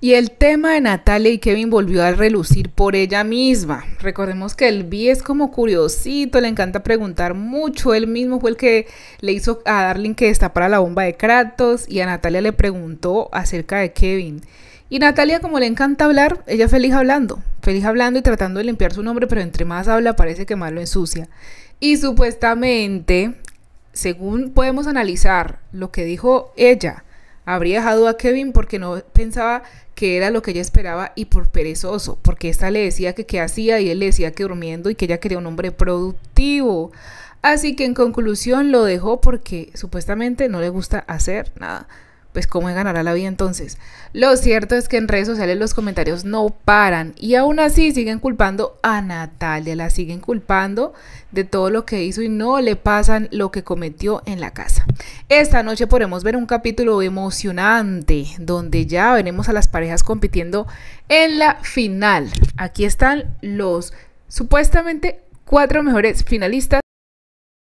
Y el tema de Natalia y Kevin volvió a relucir por ella misma. Recordemos que el B es como curiosito, le encanta preguntar mucho. Él mismo fue el que le hizo a Darling que destapara la bomba de Kratos y a Natalia le preguntó acerca de Kevin. Y Natalia, como le encanta hablar, ella feliz hablando, feliz hablando y tratando de limpiar su nombre, pero entre más habla parece que más lo ensucia. Y supuestamente, según podemos analizar lo que dijo ella, habría dejado a Kevin porque no pensaba que era lo que ella esperaba y por perezoso, porque esta le decía que qué hacía y él le decía que durmiendo y que ella quería un hombre productivo. Así que en conclusión lo dejó porque supuestamente no le gusta hacer nada pues cómo ganará la vida entonces. Lo cierto es que en redes sociales los comentarios no paran y aún así siguen culpando a Natalia, la siguen culpando de todo lo que hizo y no le pasan lo que cometió en la casa. Esta noche podremos ver un capítulo emocionante donde ya veremos a las parejas compitiendo en la final. Aquí están los supuestamente cuatro mejores finalistas.